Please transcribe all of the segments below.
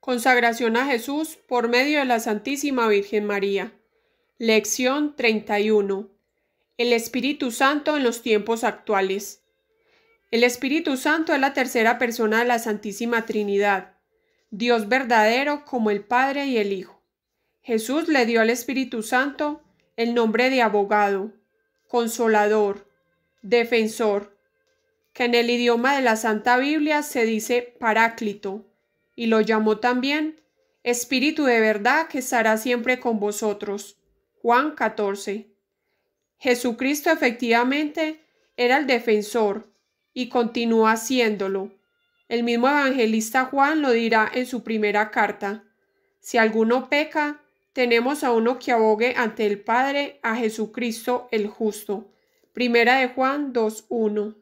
Consagración a Jesús por medio de la Santísima Virgen María. Lección 31. El Espíritu Santo en los tiempos actuales. El Espíritu Santo es la tercera persona de la Santísima Trinidad, Dios verdadero como el Padre y el Hijo. Jesús le dio al Espíritu Santo el nombre de abogado, consolador, defensor, que en el idioma de la Santa Biblia se dice paráclito y lo llamó también Espíritu de verdad que estará siempre con vosotros. Juan 14. Jesucristo efectivamente era el defensor y continúa siéndolo. El mismo evangelista Juan lo dirá en su primera carta. Si alguno peca, tenemos a uno que abogue ante el Padre, a Jesucristo el justo. Primera de Juan 2.1.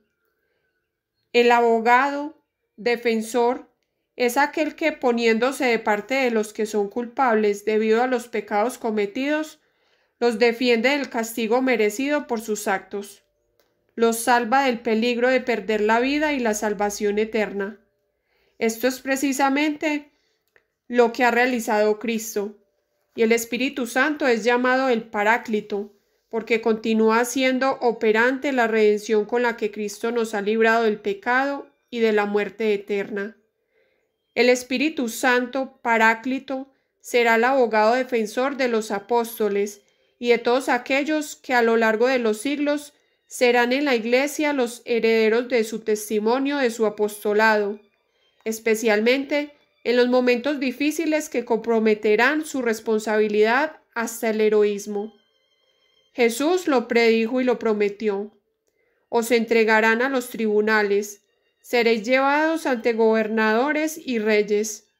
El abogado, defensor, es aquel que poniéndose de parte de los que son culpables debido a los pecados cometidos, los defiende del castigo merecido por sus actos, los salva del peligro de perder la vida y la salvación eterna. Esto es precisamente lo que ha realizado Cristo, y el Espíritu Santo es llamado el Paráclito, porque continúa siendo operante la redención con la que Cristo nos ha librado del pecado y de la muerte eterna. El Espíritu Santo, Paráclito, será el abogado defensor de los apóstoles y de todos aquellos que a lo largo de los siglos serán en la Iglesia los herederos de su testimonio, de su apostolado, especialmente en los momentos difíciles que comprometerán su responsabilidad hasta el heroísmo. Jesús lo predijo y lo prometió. Os entregarán a los tribunales, seréis llevados ante gobernadores y reyes.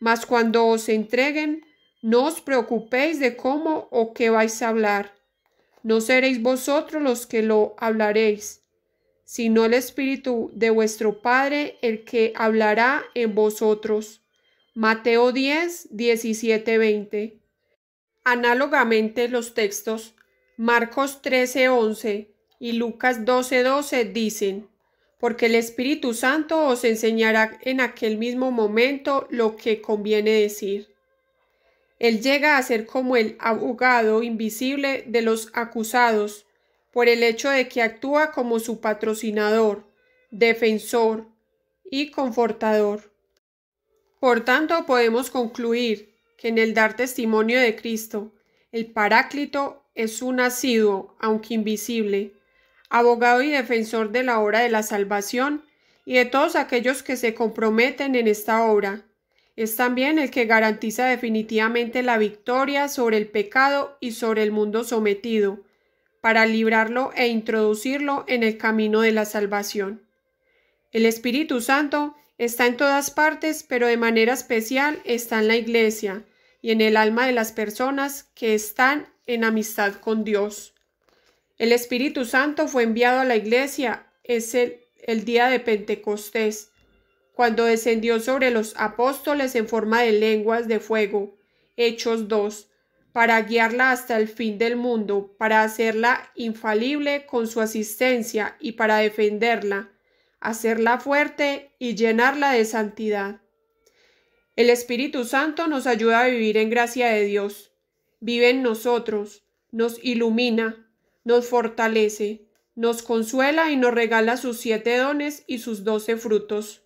Mas cuando os entreguen, no os preocupéis de cómo o qué vais a hablar. No seréis vosotros los que lo hablaréis, sino el Espíritu de vuestro Padre el que hablará en vosotros. Mateo 10, 17, 20. Análogamente los textos Marcos 13, 11 y Lucas 12, 12 dicen, porque el Espíritu Santo os enseñará en aquel mismo momento lo que conviene decir. Él llega a ser como el abogado invisible de los acusados, por el hecho de que actúa como su patrocinador, defensor y confortador. Por tanto, podemos concluir que en el dar testimonio de Cristo, el Paráclito es un asiduo, aunque invisible, abogado y defensor de la obra de la salvación y de todos aquellos que se comprometen en esta obra. Es también el que garantiza definitivamente la victoria sobre el pecado y sobre el mundo sometido, para librarlo e introducirlo en el camino de la salvación. El Espíritu Santo está en todas partes, pero de manera especial está en la Iglesia y en el alma de las personas que están en amistad con Dios. El Espíritu Santo fue enviado a la iglesia es el, el día de Pentecostés, cuando descendió sobre los apóstoles en forma de lenguas de fuego, Hechos 2, para guiarla hasta el fin del mundo, para hacerla infalible con su asistencia y para defenderla, hacerla fuerte y llenarla de santidad. El Espíritu Santo nos ayuda a vivir en gracia de Dios, vive en nosotros, nos ilumina, nos fortalece, nos consuela y nos regala sus siete dones y sus doce frutos.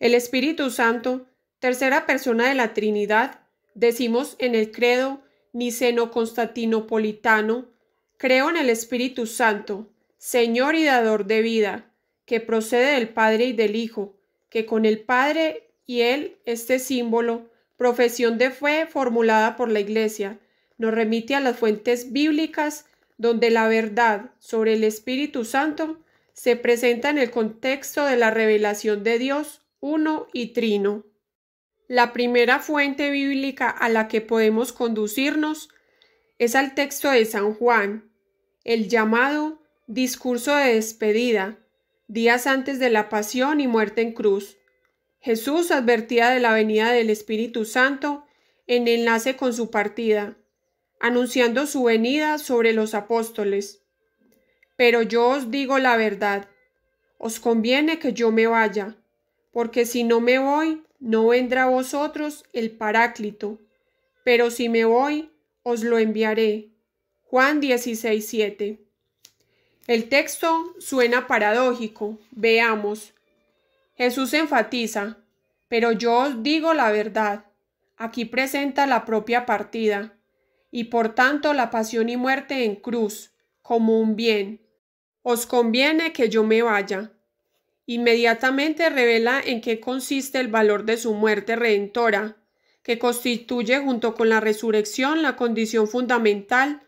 El Espíritu Santo, tercera persona de la Trinidad, decimos en el credo niceno-constantinopolitano, creo en el Espíritu Santo, Señor y dador de vida, que procede del Padre y del Hijo, que con el Padre y Él, este símbolo, profesión de fe formulada por la Iglesia, nos remite a las fuentes bíblicas donde la verdad sobre el Espíritu Santo se presenta en el contexto de la revelación de Dios uno y trino. La primera fuente bíblica a la que podemos conducirnos es al texto de San Juan, el llamado discurso de despedida, días antes de la pasión y muerte en cruz. Jesús advertía de la venida del Espíritu Santo en enlace con su partida anunciando su venida sobre los apóstoles. Pero yo os digo la verdad, os conviene que yo me vaya, porque si no me voy, no vendrá a vosotros el Paráclito, pero si me voy, os lo enviaré. Juan 16, El texto suena paradójico, veamos. Jesús enfatiza, pero yo os digo la verdad. Aquí presenta la propia partida, y por tanto la pasión y muerte en cruz, como un bien. Os conviene que yo me vaya. Inmediatamente revela en qué consiste el valor de su muerte redentora, que constituye junto con la resurrección la condición fundamental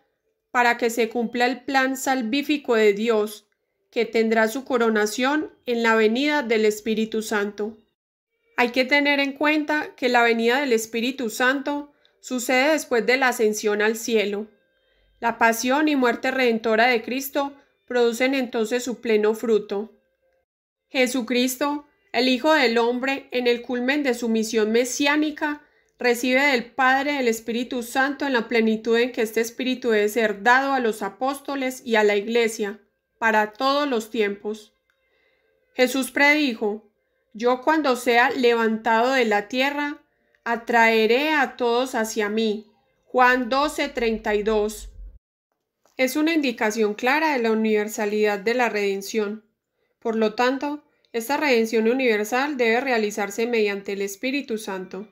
para que se cumpla el plan salvífico de Dios, que tendrá su coronación en la venida del Espíritu Santo. Hay que tener en cuenta que la venida del Espíritu Santo sucede después de la ascensión al cielo. La pasión y muerte redentora de Cristo producen entonces su pleno fruto. Jesucristo, el Hijo del Hombre, en el culmen de su misión mesiánica, recibe del Padre el Espíritu Santo en la plenitud en que este Espíritu debe ser dado a los apóstoles y a la Iglesia, para todos los tiempos. Jesús predijo, Yo cuando sea levantado de la tierra, atraeré a todos hacia mí. Juan 12, 32. Es una indicación clara de la universalidad de la redención. Por lo tanto, esta redención universal debe realizarse mediante el Espíritu Santo.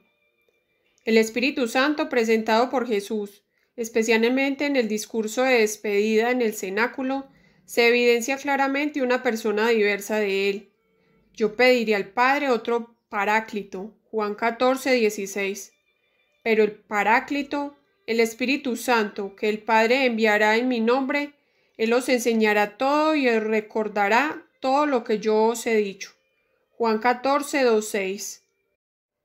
El Espíritu Santo presentado por Jesús, especialmente en el discurso de despedida en el cenáculo, se evidencia claramente una persona diversa de él. Yo pediré al Padre otro paráclito, Juan 14, 16. Pero el Paráclito, el Espíritu Santo, que el Padre enviará en mi nombre, Él os enseñará todo y recordará todo lo que yo os he dicho. Juan 14, 2, 6.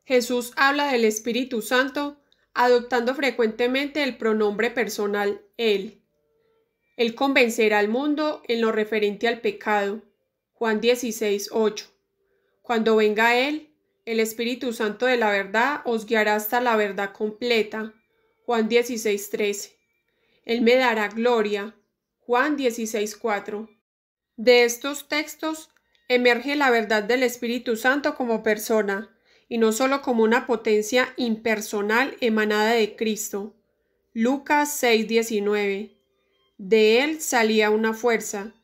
Jesús habla del Espíritu Santo adoptando frecuentemente el pronombre personal Él. Él convencerá al mundo en lo referente al pecado. Juan 16, 8. Cuando venga Él, el Espíritu Santo de la verdad os guiará hasta la verdad completa. Juan 16:13. Él me dará gloria. Juan 16:4. De estos textos emerge la verdad del Espíritu Santo como persona, y no solo como una potencia impersonal emanada de Cristo. Lucas 6:19. De él salía una fuerza,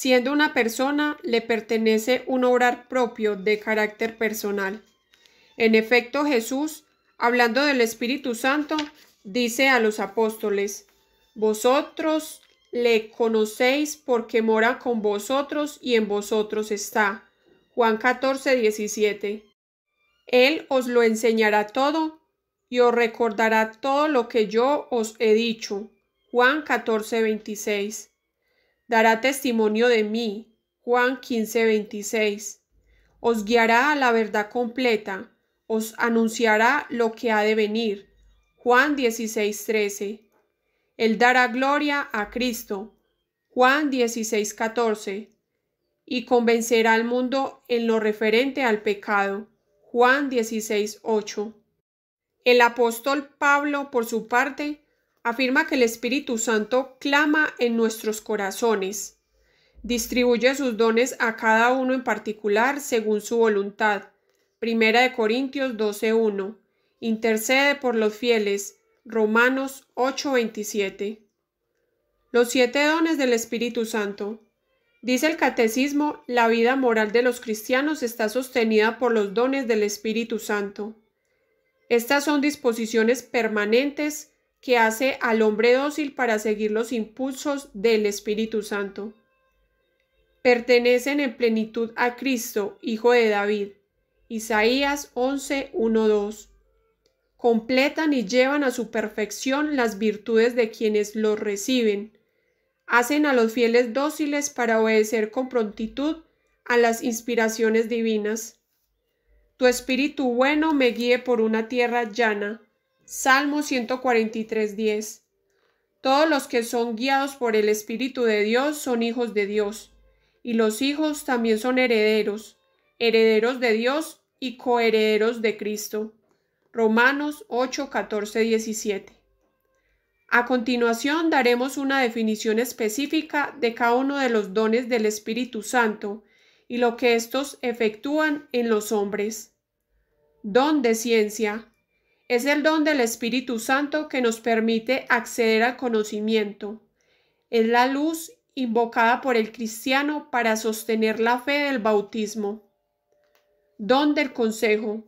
Siendo una persona, le pertenece un obrar propio de carácter personal. En efecto, Jesús, hablando del Espíritu Santo, dice a los apóstoles, Vosotros le conocéis porque mora con vosotros y en vosotros está. Juan 14, 17. Él os lo enseñará todo y os recordará todo lo que yo os he dicho. Juan 14, 26 dará testimonio de mí. Juan 15, 26. Os guiará a la verdad completa, os anunciará lo que ha de venir. Juan 16, 13. Él dará gloria a Cristo. Juan 16, 14. Y convencerá al mundo en lo referente al pecado. Juan 16, 8. El apóstol Pablo, por su parte, afirma que el Espíritu Santo clama en nuestros corazones, distribuye sus dones a cada uno en particular según su voluntad. Primera de Corintios 12:1. Intercede por los fieles. Romanos 8:27. Los siete dones del Espíritu Santo. Dice el catecismo, la vida moral de los cristianos está sostenida por los dones del Espíritu Santo. Estas son disposiciones permanentes que hace al hombre dócil para seguir los impulsos del Espíritu Santo. Pertenecen en plenitud a Cristo, Hijo de David. Isaías 11, 1, 2. Completan y llevan a su perfección las virtudes de quienes los reciben. Hacen a los fieles dóciles para obedecer con prontitud a las inspiraciones divinas. Tu espíritu bueno me guíe por una tierra llana Salmo 143.10 Todos los que son guiados por el Espíritu de Dios son hijos de Dios, y los hijos también son herederos, herederos de Dios y coherederos de Cristo. Romanos 8, 17. A continuación daremos una definición específica de cada uno de los dones del Espíritu Santo y lo que éstos efectúan en los hombres. Don de ciencia. Es el don del Espíritu Santo que nos permite acceder al conocimiento. Es la luz invocada por el cristiano para sostener la fe del bautismo. Don del consejo.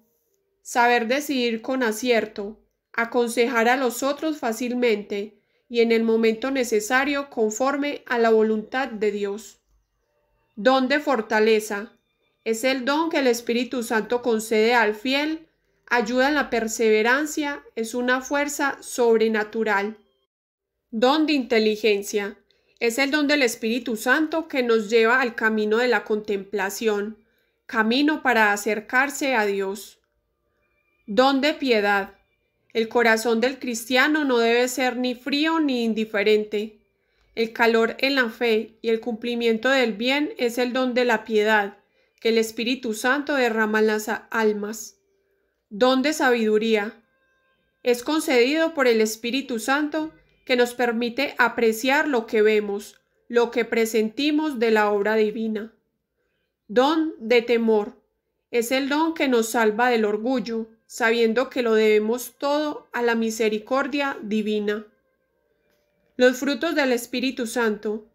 Saber decidir con acierto, aconsejar a los otros fácilmente y en el momento necesario conforme a la voluntad de Dios. Don de fortaleza. Es el don que el Espíritu Santo concede al fiel ayuda en la perseverancia, es una fuerza sobrenatural. Don de inteligencia. Es el don del Espíritu Santo que nos lleva al camino de la contemplación, camino para acercarse a Dios. Don de piedad. El corazón del cristiano no debe ser ni frío ni indiferente. El calor en la fe y el cumplimiento del bien es el don de la piedad que el Espíritu Santo derrama en las almas don de sabiduría. Es concedido por el Espíritu Santo que nos permite apreciar lo que vemos, lo que presentimos de la obra divina. Don de temor. Es el don que nos salva del orgullo, sabiendo que lo debemos todo a la misericordia divina. Los frutos del Espíritu Santo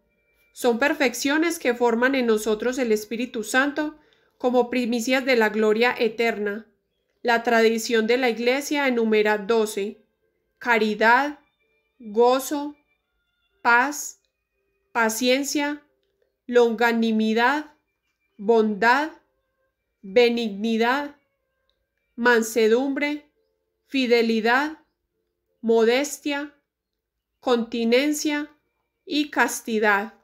son perfecciones que forman en nosotros el Espíritu Santo como primicias de la gloria eterna, la tradición de la Iglesia enumera doce. Caridad, gozo, paz, paciencia, longanimidad, bondad, benignidad, mansedumbre, fidelidad, modestia, continencia y castidad.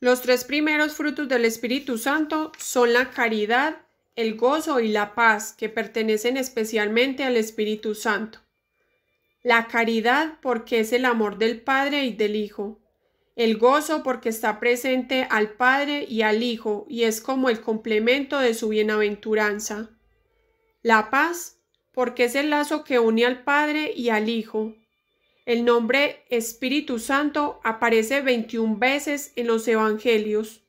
Los tres primeros frutos del Espíritu Santo son la caridad, el gozo y la paz que pertenecen especialmente al Espíritu Santo. La caridad porque es el amor del Padre y del Hijo. El gozo porque está presente al Padre y al Hijo y es como el complemento de su bienaventuranza. La paz porque es el lazo que une al Padre y al Hijo. El nombre Espíritu Santo aparece 21 veces en los Evangelios.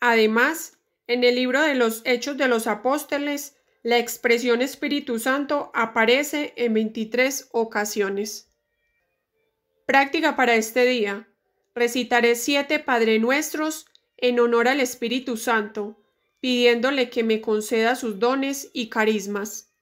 Además, en el libro de los Hechos de los Apóstoles, la expresión Espíritu Santo aparece en 23 ocasiones. Práctica para este día. Recitaré siete Padre Nuestros en honor al Espíritu Santo, pidiéndole que me conceda sus dones y carismas.